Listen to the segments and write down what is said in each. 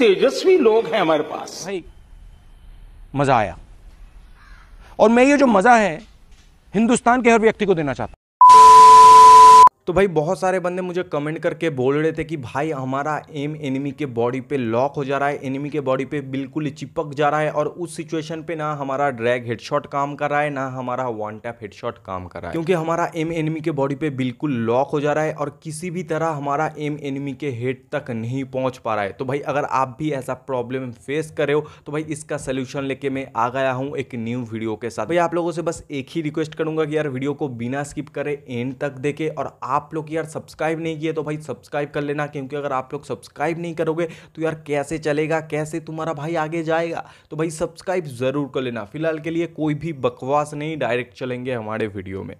तेजस्वी लोग हैं हमारे पास भाई मजा आया और मैं ये जो मजा है हिंदुस्तान के हर व्यक्ति को देना चाहता हूं तो भाई बहुत सारे बंदे मुझे कमेंट करके बोल रहे थे कि भाई हमारा एम एनिमी के बॉडी पे लॉक हो जा रहा है एनिमी के बॉडी पे बिल्कुल चिपक जा रहा है और उस सिचुएशन पे ना हमारा ड्रैग हेडशॉट काम कर रहा है ना हमारा वन टैप हेडशॉट काम कर रहा है क्योंकि हमारा एम एनिमी के बॉडी पे बिल्कुल लॉक हो जा रहा है और किसी भी तरह हमारा एम एनिमी के हेड तक नहीं पहुंच पा रहा है तो भाई अगर आप भी ऐसा प्रॉब्लम फेस करे हो तो भाई इसका सोल्यूशन लेके मैं आ गया हूँ एक न्यू वीडियो के साथ भाई आप लोगों से बस एक ही रिक्वेस्ट करूंगा कि यार वीडियो को बिना स्किप करे एंड तक देखे और आप आप लोग यार सब्सक्राइब नहीं किए तो भाई सब्सक्राइब कर लेना क्योंकि अगर आप लोग सब्सक्राइब नहीं करोगे तो यार कैसे चलेगा कैसे तुम्हारा भाई आगे जाएगा तो भाई सब्सक्राइब ज़रूर कर लेना फिलहाल के लिए कोई भी बकवास नहीं डायरेक्ट चलेंगे हमारे वीडियो में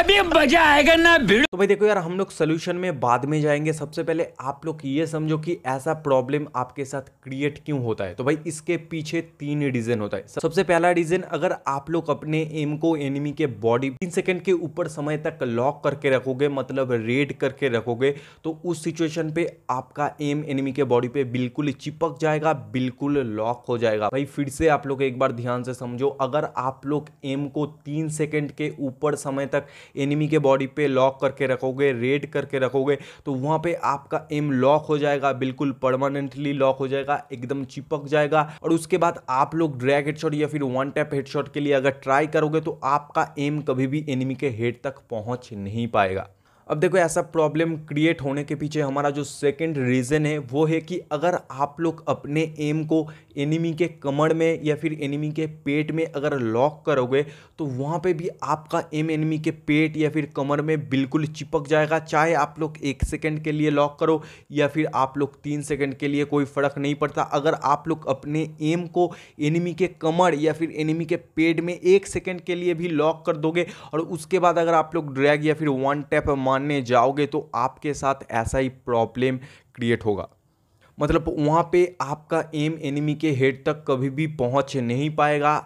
अभी मजा आएगा ना भीड़ तो भाई देखो यार हम लोग सोल्यूशन में बाद में जाएंगे सबसे पहले आप लोग ये समझो कि ऐसा प्रॉब्लम आपके साथ क्रिएट क्यों होता है तो भाई इसके पीछे तीन रीजन होता है सबसे पहला रीजन अगर आप लोग अपने एम को एनिमी के बॉडी तीन सेकंड के ऊपर समय तक लॉक करके रखोगे मतलब रेड करके रखोगे तो उस सिचुएशन पे आपका एम एनिमी के बॉडी पे बिल्कुल चिपक जाएगा बिल्कुल लॉक हो जाएगा भाई फिर से आप लोग एक बार ध्यान से समझो अगर आप लोग एम को तीन सेकेंड के ऊपर समय तक एनिमी के बॉडी पे लॉक करके रखोगे रेड करके रखोगे तो वहाँ पे आपका एम लॉक हो जाएगा बिल्कुल परमानेंटली लॉक हो जाएगा एकदम चिपक जाएगा और उसके बाद आप लोग ड्रैग हेडशॉट या फिर वन टैप हेडशॉट के लिए अगर ट्राई करोगे तो आपका एम कभी भी एनिमी के हेड तक पहुँच नहीं पाएगा अब देखो ऐसा प्रॉब्लम क्रिएट होने के पीछे हमारा जो सेकंड रीज़न है वो है कि अगर आप लोग अपने एम को एनिमी के कमर में या फिर एनिमी के पेट में अगर लॉक करोगे तो वहाँ पे भी आपका एम एनिमी के पेट या फिर कमर में बिल्कुल चिपक जाएगा चाहे आप लोग एक सेकेंड के लिए लॉक करो या फिर आप लोग तीन सेकेंड के लिए कोई फ़र्क नहीं पड़ता अगर आप लोग अपने एम को एनिमी के कमर या फिर एनिमी के पेट में एक सेकेंड के लिए भी लॉक कर दोगे और उसके बाद अगर आप लोग ड्रैग या फिर वन टैप मान मानने जाओगे तो आपके साथ ऐसा ही प्रॉब्लम क्रिएट होगा मतलब वहाँ पे आपका एम एनिमी के हेड तक कभी भी पहुँच नहीं पाएगा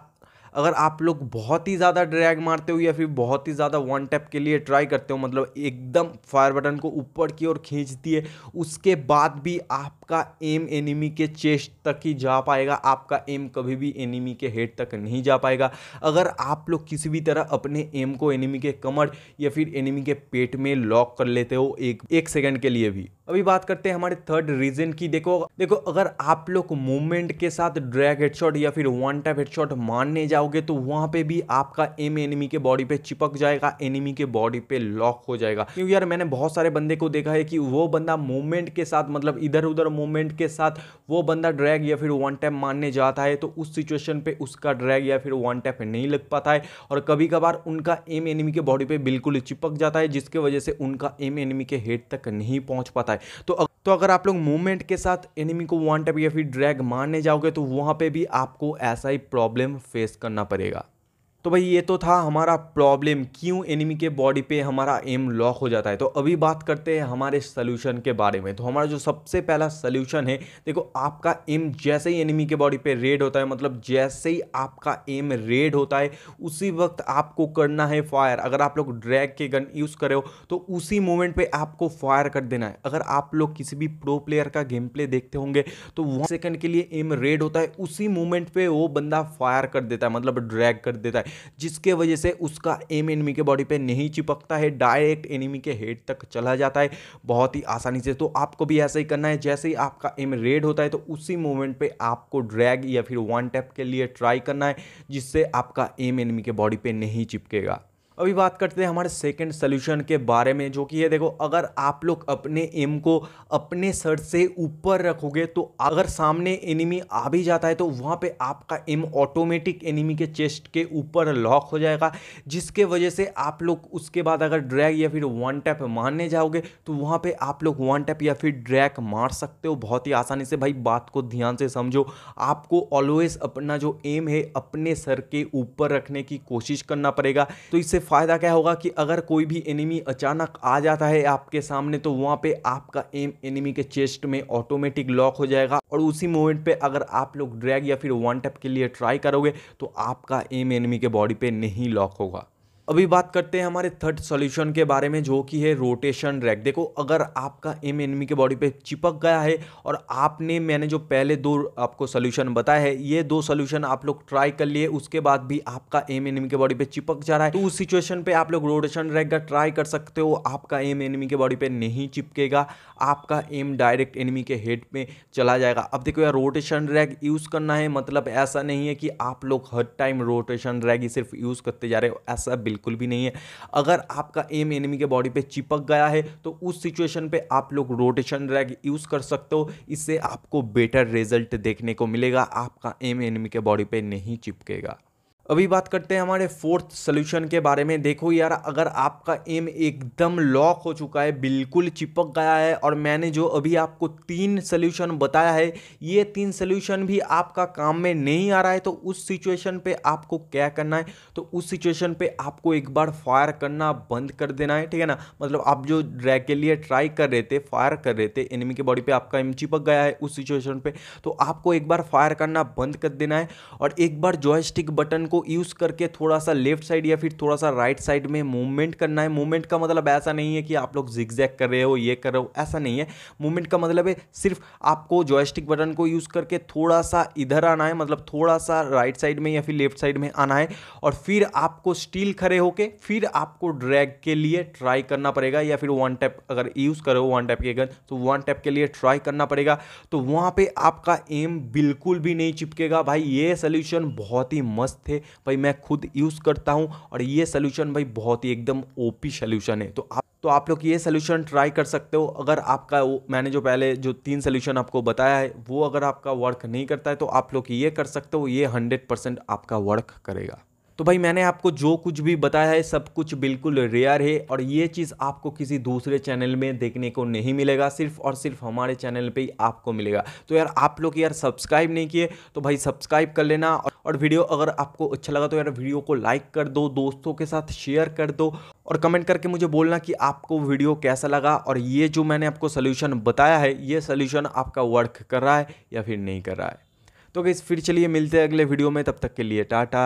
अगर आप लोग बहुत ही ज़्यादा ड्रैग मारते हो या फिर बहुत ही ज़्यादा वन टैप के लिए ट्राई करते हो मतलब एकदम फायर बटन को ऊपर की ओर खींचती है उसके बाद भी आपका एम एनिमी के चेस्ट तक ही जा पाएगा आपका एम कभी भी एनिमी के हेड तक नहीं जा पाएगा अगर आप लोग किसी भी तरह अपने एम को एनिमी के कमर या फिर एनिमी के पेट में लॉक कर लेते हो एक एक सेकेंड के लिए भी अभी बात करते हैं हमारे थर्ड रीजन की देखो देखो अगर आप लोग मूवमेंट के साथ ड्रैग हेडशॉट या फिर वन टैप हेडशॉट मारने जाओगे तो वहां पे भी आपका एम एनिमी के बॉडी पे चिपक जाएगा एनिमी के बॉडी पे लॉक हो जाएगा क्योंकि यार मैंने बहुत सारे बंदे को देखा है कि वो बंदा मूवमेंट के साथ मतलब इधर उधर मूवमेंट के साथ वो बंदा ड्रैग या फिर वन टैप मारने जाता है तो उस सिचुएशन पर उसका ड्रैग या फिर वन टैप नहीं लग पाता है और कभी कभार उनका एम एनिमी के बॉडी पे बिल्कुल चिपक जाता है जिसके वजह से उनका एम एनिमी के हेड तक नहीं पहुँच पाता है तो अग, तो अगर आप लोग मूवमेंट के साथ एनिमी को वन टैप या फिर ड्रैग मारने जाओगे तो वहाँ पे भी आपको ऐसा ही प्रॉब्लम फेस करना पड़ेगा तो भाई ये तो था हमारा प्रॉब्लम क्यों एनिमी के बॉडी पे हमारा एम लॉक हो जाता है तो अभी बात करते हैं हमारे सोल्यूशन के बारे में तो हमारा जो सबसे पहला सोल्यूशन है देखो आपका एम जैसे ही एनिमी के बॉडी पे रेड होता है मतलब जैसे ही आपका एम रेड होता है उसी वक्त आपको करना है फायर अगर आप लोग ड्रैग के गन यूज़ करे हो तो उसी मोमेंट पर आपको फायर कर देना है अगर आप लोग किसी भी प्रो प्लेयर का गेम प्ले देखते होंगे तो वन सेकेंड के लिए एम रेड होता है उसी मोमेंट पर वो बंदा फायर कर देता है मतलब ड्रैग कर देता है जिसके वजह से उसका एम एनिमी के बॉडी पे नहीं चिपकता है डायरेक्ट एनिमी के हेड तक चला जाता है बहुत ही आसानी से तो आपको भी ऐसा ही करना है जैसे ही आपका एम रेड होता है तो उसी मोमेंट पे आपको ड्रैग या फिर वन टैप के लिए ट्राई करना है जिससे आपका एम एनिमी के बॉडी पे नहीं चिपकेगा अभी बात करते हैं हमारे सेकंड सोल्यूशन के बारे में जो कि ये देखो अगर आप लोग अपने एम को अपने सर से ऊपर रखोगे तो अगर सामने एनिमी आ भी जाता है तो वहाँ पे आपका एम ऑटोमेटिक एनिमी के चेस्ट के ऊपर लॉक हो जाएगा जिसके वजह से आप लोग उसके बाद अगर ड्रैग या फिर वन टैप मारने जाओगे तो वहाँ पर आप लोग वन टैप या फिर ड्रैक मार सकते हो बहुत ही आसानी से भाई बात को ध्यान से समझो आपको ऑलवेज अपना जो एम है अपने सर के ऊपर रखने की कोशिश करना पड़ेगा तो इससे फ़ायदा क्या होगा कि अगर कोई भी एनिमी अचानक आ जाता है आपके सामने तो वहाँ पे आपका एम एनिमी के चेस्ट में ऑटोमेटिक लॉक हो जाएगा और उसी मोमेंट पे अगर आप लोग ड्रैग या फिर वन टैप के लिए ट्राई करोगे तो आपका एम एनिमी के बॉडी पे नहीं लॉक होगा अभी बात करते हैं हमारे थर्ड सॉल्यूशन के बारे में जो कि है रोटेशन रैक देखो अगर आपका एम एनमी के बॉडी पे चिपक गया है और आपने मैंने जो पहले दो आपको सॉल्यूशन बताया है ये दो सॉल्यूशन आप लोग ट्राई कर लिए उसके बाद भी आपका एम एनमी के बॉडी पे चिपक जा रहा है तो उस सिचुएशन पे आप लोग रोटेशन रैक का ट्राई कर सकते हो आपका एम एनमी के बॉडी पे नहीं चिपकेगा आपका एम डायरेक्ट एनमी के हेड में चला जाएगा अब देखो यार रोटेशन रैक यूज़ करना है मतलब ऐसा नहीं है कि आप लोग हर टाइम रोटेशन रैग ही सिर्फ यूज़ करते जा रहे हो ऐसा बिल्कुल भी नहीं है अगर आपका एम एनिमी के बॉडी पे चिपक गया है तो उस सिचुएशन पे आप लोग रोटेशन रैग यूज़ कर सकते हो इससे आपको बेटर रिजल्ट देखने को मिलेगा आपका एम एनिमी के बॉडी पे नहीं चिपकेगा अभी बात करते हैं हमारे फोर्थ सोल्यूशन के बारे में देखो यार अगर आपका एम एकदम लॉक हो चुका है बिल्कुल चिपक गया है और मैंने जो अभी आपको तीन सोल्यूशन बताया है ये तीन सोल्यूशन भी आपका काम में नहीं आ रहा है तो उस सिचुएशन पे आपको क्या करना है तो उस सिचुएशन पे आपको एक बार फायर करना बंद कर देना है ठीक है ना मतलब आप जो ड्रैग के लिए ट्राई कर रहे थे फायर कर रहे थे एनिमी के बॉडी पर आपका एम चिपक गया है उस सिचुएशन पर तो आपको एक बार फायर करना बंद कर देना है और एक बार जॉयस्टिक बटन को को यूज़ करके थोड़ा सा लेफ्ट साइड या फिर थोड़ा सा राइट साइड में मूवमेंट करना है मूवमेंट का मतलब ऐसा नहीं है कि आप लोग जिगजैग कर रहे हो ये कर रहे हो ऐसा नहीं है मूवमेंट का मतलब है सिर्फ आपको जॉयस्टिक बटन को यूज़ करके थोड़ा सा इधर आना है मतलब थोड़ा सा राइट साइड में या फिर लेफ्ट साइड में आना है और फिर आपको स्टील खड़े होके फिर आपको ड्रैग के लिए ट्राई करना पड़ेगा या फिर वन टैप अगर यूज़ करो वन टैप के गन तो वन टैप के लिए ट्राई करना पड़ेगा तो वहाँ पर आपका एम बिल्कुल भी नहीं चिपकेगा भाई ये सोल्यूशन बहुत ही मस्त थे भाई मैं खुद यूज़ करता हूँ और ये सोल्यूशन भाई बहुत ही एकदम ओपी सोल्यूशन है तो आप तो आप लोग ये सोल्यूशन ट्राई कर सकते हो अगर आपका मैंने जो पहले जो तीन सोल्यूशन आपको बताया है वो अगर आपका वर्क नहीं करता है तो आप लोग ये कर सकते हो ये हंड्रेड परसेंट आपका वर्क करेगा तो भाई मैंने आपको जो कुछ भी बताया है सब कुछ बिल्कुल रेयर है और ये चीज़ आपको किसी दूसरे चैनल में देखने को नहीं मिलेगा सिर्फ और सिर्फ हमारे चैनल पे ही आपको मिलेगा तो यार आप लोग यार सब्सक्राइब नहीं किए तो भाई सब्सक्राइब कर लेना और वीडियो अगर आपको अच्छा लगा तो यार वीडियो को लाइक कर दो दोस्तों के साथ शेयर कर दो और कमेंट करके मुझे बोलना कि आपको वीडियो कैसा लगा और ये जो मैंने आपको सोल्यूशन बताया है ये सोल्यूशन आपका वर्क कर रहा है या फिर नहीं कर रहा है तो गई फिर चलिए मिलते हैं अगले वीडियो में तब तक के लिए टाटा